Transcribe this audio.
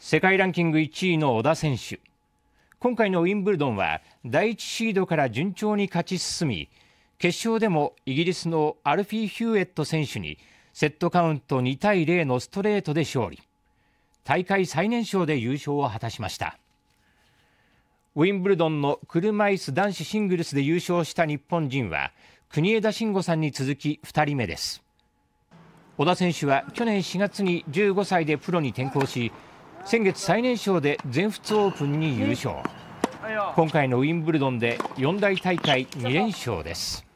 世界ランキング1位の小田選手今回のウィンブルドンは第1シードから順調に勝ち進み決勝でもイギリスのアルフィー・ヒューエット選手にセットカウント2対0のストレートで勝利大会最年少で優勝を果たしましたウィンブルドンの車椅子男子シングルスで優勝した日本人は国枝慎吾さんに続き2人目です小田選手は去年4月に15歳でプロに転向し先月最年少で全仏オープンに優勝今回のウィンブルドンで四大大会2連勝です